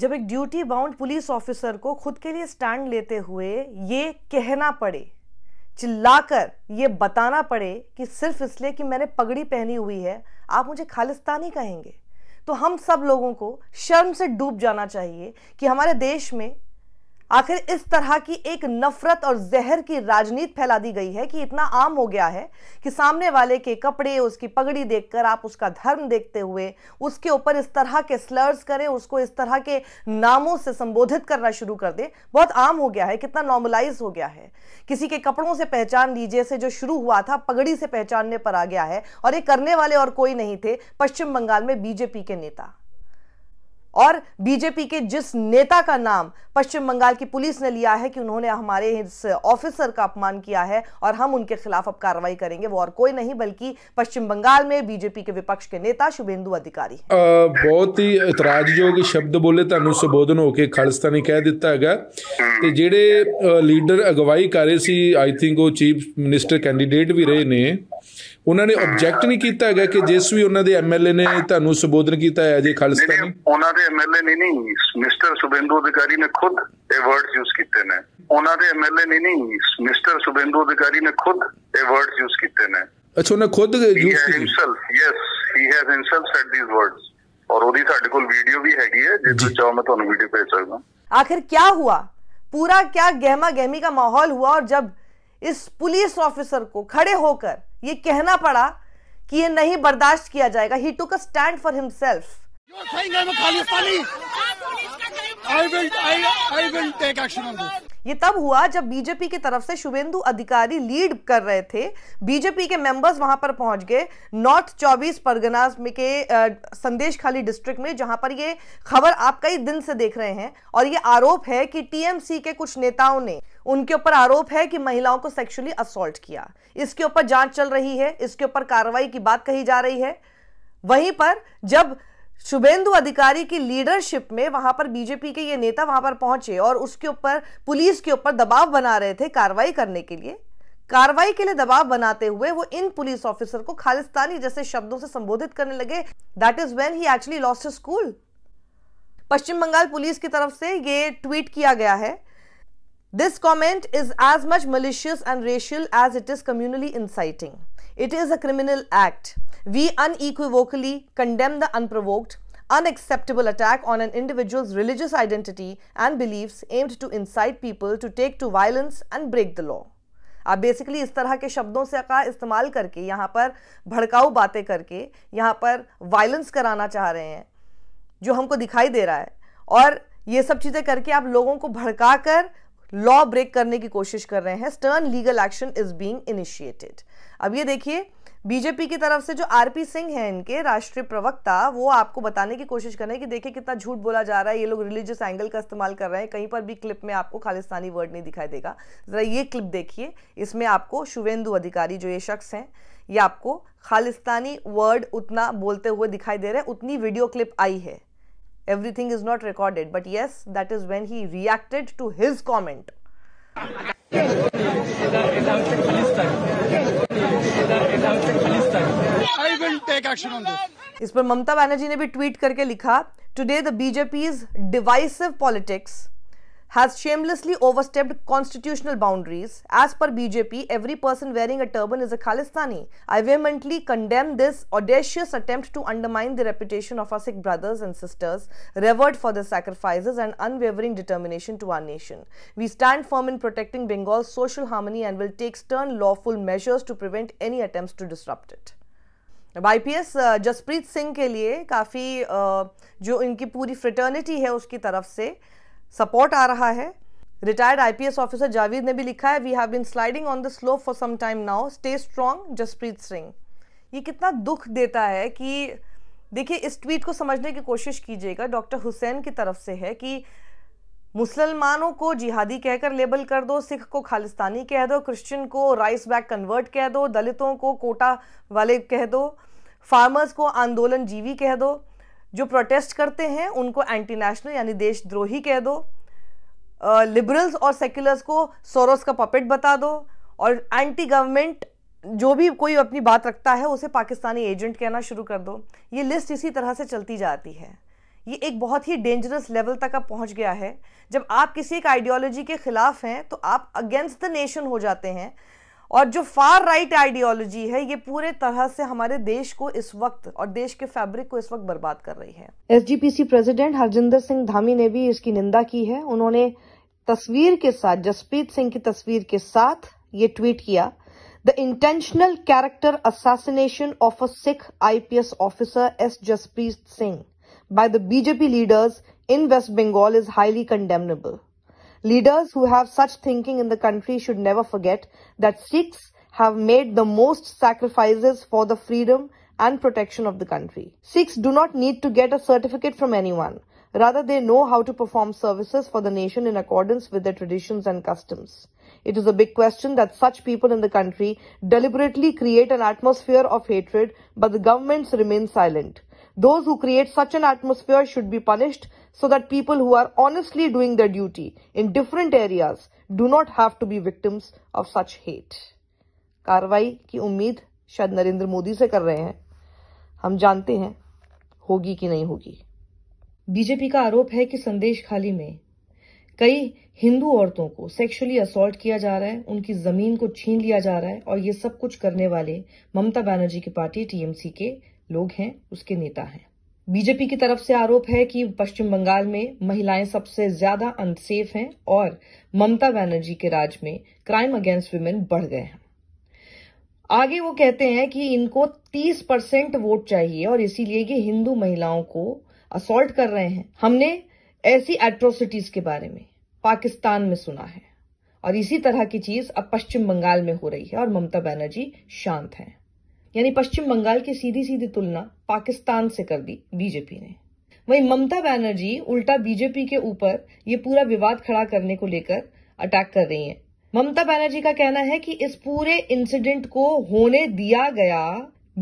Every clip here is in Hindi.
जब एक ड्यूटी बाउंड पुलिस ऑफिसर को खुद के लिए स्टैंड लेते हुए ये कहना पड़े चिल्लाकर ये बताना पड़े कि सिर्फ इसलिए कि मैंने पगड़ी पहनी हुई है आप मुझे खालिस्तानी कहेंगे तो हम सब लोगों को शर्म से डूब जाना चाहिए कि हमारे देश में आखिर इस तरह की एक नफरत और जहर की राजनीति फैला दी गई है कि इतना आम हो गया है कि सामने वाले के कपड़े उसकी पगड़ी देखकर आप उसका धर्म देखते हुए उसके ऊपर इस तरह के स्लर्स करें उसको इस तरह के नामों से संबोधित करना शुरू कर दें बहुत आम हो गया है कितना नॉर्मलाइज हो गया है किसी के कपड़ों से पहचान लीजिए से जो शुरू हुआ था पगड़ी से पहचानने पर आ गया है और ये करने वाले और कोई नहीं थे पश्चिम बंगाल में बीजेपी के नेता और बीजेपी के जिस नेता का नाम पश्चिम बंगाल की पुलिस ने लिया है कि उन्होंने हमारे इस ऑफिसर का अपमान किया है और हम उनके खिलाफ अब कार्रवाई करेंगे वो और कोई नहीं बल्कि पश्चिम बंगाल में बीजेपी के विपक्ष के नेता शुभेंदु अधिकारी आ, बहुत ही योग शब्द बोले ਤੁਹਾਨੂੰ संबोधन होकर ਕੇ ਖਾਲਿਸਤਾਨੀ कह दिता है तो जेडे लीडर अगवाई कर रहे थे आई थिंक वो चीफ मिनिस्टर कैंडीडेट भी रहे ने ਉਹਨਾਂ ਨੇ ਆਬਜੈਕਟ ਨਹੀਂ ਕੀਤਾ ਹੈਗਾ ਕਿ ਜਿਸ ਵੀ ਉਹਨਾਂ ਦੇ ਐਮਐਲਏ ਨੇ ਤੁਹਾਨੂੰ ਸੰਬੋਧਨ ਕੀਤਾ ਹੈ ਅਜੇ ਖਾਲਸਾ ਨੇ ਉਹਨਾਂ ਦੇ ਐਮਐਲਏ ਨਹੀਂ ਨਹੀਂ ਮਿਸਟਰ ਸੁਬਿੰਦੂ ਅਧਿਕਾਰੀ ਨੇ ਖੁਦ ਇਹ ਵਰਡਸ ਯੂਜ਼ ਕੀਤੇ ਨੇ ਉਹਨਾਂ ਦੇ ਐਮਐਲਏ ਨਹੀਂ ਨਹੀਂ ਮਿਸਟਰ ਸੁਬਿੰਦੂ ਅਧਿਕਾਰੀ ਨੇ ਖੁਦ ਇਹ ਵਰਡਸ ਯੂਜ਼ ਕੀਤੇ ਨੇ ਅੱਛਾ ਉਹਨਾਂ ਖੁਦ ਯੂਜ਼ ਕੀਤੇ himself yes he has himself said these words ਔਰ ਉਹਦੀ ਸਾਡੇ ਕੋਲ ਵੀਡੀਓ ਵੀ ਹੈਗੀ ਹੈ ਜੇ ਤੁਸੀਂ ਚਾਹੋ ਮੈਂ ਤੁਹਾਨੂੰ ਵੀਡੀਓ ਭੇਜ ਸਕਦਾ ਆਖਿਰ ਕੀ ਹੁਆ पूरा क्या गहमा गहमी का माहौल हुआ और जब इस पुलिस ऑफिसर को खड़े होकर ये कहना पड़ा कि ये नहीं बर्दाश्त किया जाएगा he took a stand for himself I will, ये तब हुआ जब बीजेपी की तरफ से शुभेंदु अधिकारी लीड कर रहे थे बीजेपी के मेंबर्स वहां पर पहुंच गए नॉर्थ 24 परगनाज में के संदेश खाली डिस्ट्रिक्ट में जहां पर ये खबर आप कई दिन से देख रहे हैं और ये आरोप है कि टीएमसी के कुछ नेताओं ने उनके ऊपर आरोप है कि महिलाओं को सेक्सुअली असोल्ट किया इसके ऊपर जांच चल रही है इसके ऊपर कार्रवाई की बात कही जा रही है वहीं पर जब शुभेंदु अधिकारी की लीडरशिप में वहां पर बीजेपी के ये नेता वहां पर पहुंचे और उसके ऊपर पुलिस के ऊपर दबाव बना रहे थे कार्रवाई करने के लिए कार्रवाई के लिए दबाव बनाते हुए वो इन पुलिस ऑफिसर को खालिस्तानी जैसे शब्दों से संबोधित करने लगे that is when he actually lost his cool Paschim Bangal police की तरफ से ये ट्वीट किया गया है this comment is as much malicious and racial as it is communally inciting it is a criminal act We unequivocally condemn the unprovoked, unacceptable attack on an individual's religious identity and beliefs aimed to incite people to take to violence and break the law. आप बेसिकली इस तरह के शब्दों से का इस्तेमाल करके यहाँ पर भड़काऊ बातें करके यहाँ पर वायलेंस कराना चाह रहे हैं जो हमको दिखाई दे रहा है और ये सब चीज़ें करके आप लोगों को भड़का कर लॉ ब्रेक करने की कोशिश कर रहे हैं stern legal action is being initiated अब ये देखिए बीजेपी की तरफ से जो आरपी सिंह हैं इनके राष्ट्रीय प्रवक्ता वो आपको बताने की कोशिश कर रहे हैं कि देखिए कितना झूठ बोला जा रहा है ये लोग रिलीजियस एंगल का इस्तेमाल कर रहे हैं कहीं पर भी क्लिप में आपको खालिस्तानी वर्ड नहीं दिखाई देगा ज़रा ये क्लिप देखिए इसमें आपको शुभेंदु अधिकारी जो ये शख्स हैं ये आपको खालिस्तानी वर्ड उतना बोलते हुए दिखाई दे रहे हैं उतनी वीडियो क्लिप आई है everything is not recorded but yes that is when he reacted to his comment इस पर ममता बनर्जी ने भी ट्वीट करके लिखा today the BJP is divisive politics has shamelessly overstepped constitutional boundaries. As per BJP, every person wearing a turban is a Khalistani. I vehemently condemn this audacious attempt to undermine the reputation of our Sikh brothers and sisters, revered for their sacrifices and unwavering determination to our nation. We stand firm in protecting Bengal's social harmony and will take stern lawful measures to prevent any attempts to disrupt it. IPS, आई जसप्रीत सिंह के लिए काफ़ी जो इनकी पूरी फ्रेटर्निटी है उसकी तरफ से सपोर्ट आ रहा है रिटायर्ड आईपीएस ऑफिसर जावेद ने भी लिखा है we have been sliding on the slow for some time now stay strong Jaspreet Singh ये कितना दुख देता है कि देखिए इस ट्वीट को समझने की कोशिश कीजिएगा डॉक्टर हुसैन की तरफ से है कि मुसलमानों को जिहादी कहकर लेबल कर दो सिख को खालिस्तानी कह दो क्रिश्चियन को राइस बैग कन्वर्ट कह दो दलितों को कोटा वाले कह दो फार्मर्स को आंदोलन जीवी कह दो जो प्रोटेस्ट करते हैं उनको एंटी नेशनल यानी देशद्रोही कह दो लिबरल्स और सेक्युलर्स को सोरोस का पपेट बता दो और एंटी गवर्नमेंट जो भी कोई अपनी बात रखता है उसे पाकिस्तानी एजेंट कहना शुरू कर दो ये लिस्ट इसी तरह से चलती जाती है ये एक बहुत ही डेंजरस लेवल तक अब पहुंच गया है जब आप किसी एक आइडियोलॉजी के ख़िलाफ़ हैं तो आप अगेंस्ट द नेशन हो जाते हैं और जो फार राइट आइडियोलॉजी है ये पूरे तरह से हमारे देश को इस वक्त और देश के फैब्रिक को इस वक्त बर्बाद कर रही है एसजीपीसी प्रेसिडेंट हरजिंदर सिंह धामी ने भी इसकी निंदा की है उन्होंने तस्वीर के साथ जसप्रीत सिंह की तस्वीर के साथ ये ट्वीट किया the intentional character assassination of a Sikh IPS officer S Jaspreet Singh by the BJP leaders in West Bengal is highly condemnable Leaders who have such thinking in the country should never forget that Sikhs have made the most sacrifices for the freedom and protection of the country. Sikhs do not need to get a certificate from anyone. Rather, they know how to perform services for the nation in accordance with their traditions and customs. It is a big question that such people in the country deliberately create an atmosphere of hatred, but the governments remain silent. Those who create such an atmosphere should be punished so that people who are honestly doing their duty in different areas do not have to be victims of such hate. karwai ki ummeed शायद narendra modi se kar rahe hain hum jante hain hogi ki nahi hogi bjp ka aarop hai ki sandesh khali mein कई हिंदू औरतों को सेक्सुअली असॉल्ट किया जा रहा है उनकी जमीन को छीन लिया जा रहा है और ये सब कुछ करने वाले ममता बनर्जी की पार्टी टीएमसी के लोग हैं उसके नेता हैं बीजेपी की तरफ से आरोप है कि पश्चिम बंगाल में महिलाएं सबसे ज्यादा अनसेफ हैं और ममता बनर्जी के राज में क्राइम अगेंस्ट वुमेन बढ़ गए हैं आगे वो कहते हैं कि इनको 30 परसेंट वोट चाहिए और इसीलिए ये हिंदू महिलाओं को असोल्ट कर रहे हैं हमने ऐसी एट्रोसिटीज के बारे में पाकिस्तान में सुना है और इसी तरह की चीज अब पश्चिम बंगाल में हो रही है और ममता बनर्जी शांत हैं यानी पश्चिम बंगाल की सीधी सीधी तुलना पाकिस्तान से कर दी बीजेपी ने वहीं ममता बनर्जी उल्टा बीजेपी के ऊपर ये पूरा विवाद खड़ा करने को लेकर अटैक कर रही हैं। ममता बनर्जी का कहना है कि इस पूरे इंसिडेंट को होने दिया गया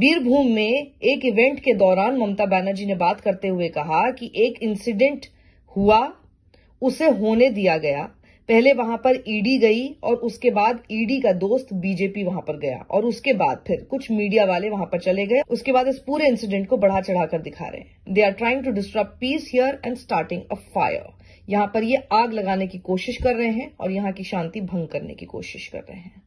बीरभूम में एक इवेंट के दौरान ममता बनर्जी ने बात करते हुए कहा कि एक इंसिडेंट हुआ उसे होने दिया गया पहले वहां पर ईडी e गई और उसके बाद ईडी e का दोस्त बीजेपी वहां पर गया और उसके बाद फिर कुछ मीडिया वाले वहां पर चले गए उसके बाद इस पूरे इंसिडेंट को बढ़ा चढ़ाकर दिखा रहे हैं they are trying to disturb peace here and starting a fire यहां पर ये आग लगाने की कोशिश कर रहे हैं और यहां की शांति भंग करने की कोशिश कर रहे हैं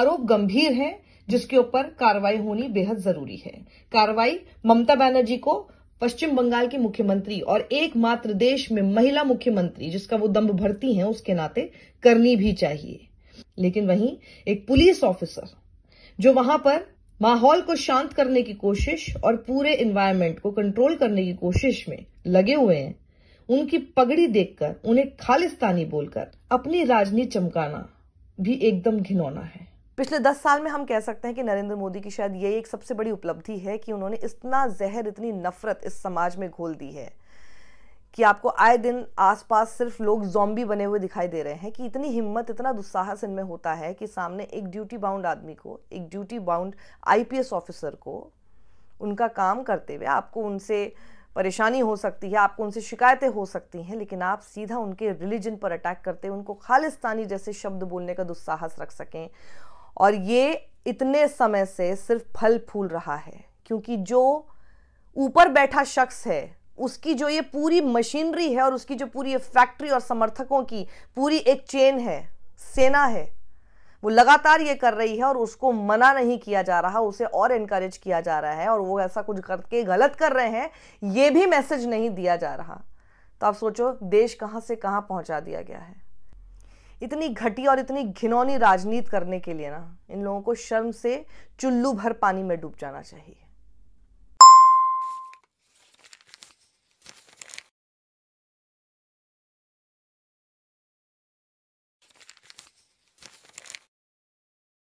आरोप गंभीर है जिसके ऊपर कार्रवाई होनी बेहद जरूरी है कार्रवाई ममता बनर्जी को पश्चिम बंगाल की मुख्यमंत्री और एकमात्र देश में महिला मुख्यमंत्री जिसका वो दम्भ भरती हैं उसके नाते करनी भी चाहिए लेकिन वहीं एक पुलिस ऑफिसर जो वहां पर माहौल को शांत करने की कोशिश और पूरे इन्वायरमेंट को कंट्रोल करने की कोशिश में लगे हुए हैं उनकी पगड़ी देखकर उन्हें खालिस्तानी बोलकर अपनी राजनीति चमकाना भी एकदम घिनौना है पिछले दस साल में हम कह सकते हैं कि नरेंद्र मोदी की शायद यही एक सबसे बड़ी उपलब्धि है कि उन्होंने इतना जहर इतनी नफरत इस समाज में घोल दी है कि आपको आए दिन आसपास सिर्फ लोग जोम्बी बने हुए दिखाई दे रहे हैं कि इतनी हिम्मत इतना दुस्साहस इनमें होता है कि सामने एक ड्यूटी बाउंड आदमी को एक ड्यूटी बाउंड आईपीएस ऑफिसर को उनका काम करते हुए आपको उनसे परेशानी हो सकती है आपको उनसे शिकायतें हो सकती हैं लेकिन आप सीधा उनके रिलीजन पर अटैक करते उनको खालिस्तानी जैसे शब्द बोलने का दुस्साहस रख सकें और ये इतने समय से सिर्फ फल फूल रहा है क्योंकि जो ऊपर बैठा शख्स है उसकी जो ये पूरी मशीनरी है और उसकी जो पूरी ये फैक्ट्री और समर्थकों की पूरी एक चेन है सेना है वो लगातार ये कर रही है और उसको मना नहीं किया जा रहा उसे और इनक्रेज किया जा रहा है और वो ऐसा कुछ करके गलत कर रहे हैं ये भी मैसेज नहीं दिया जा रहा तो आप सोचो देश कहाँ से कहाँ पहुँचा दिया गया है इतनी घटी और इतनी घिनौनी राजनीति करने के लिए ना इन लोगों को शर्म से चुल्लू भर पानी में डूब जाना चाहिए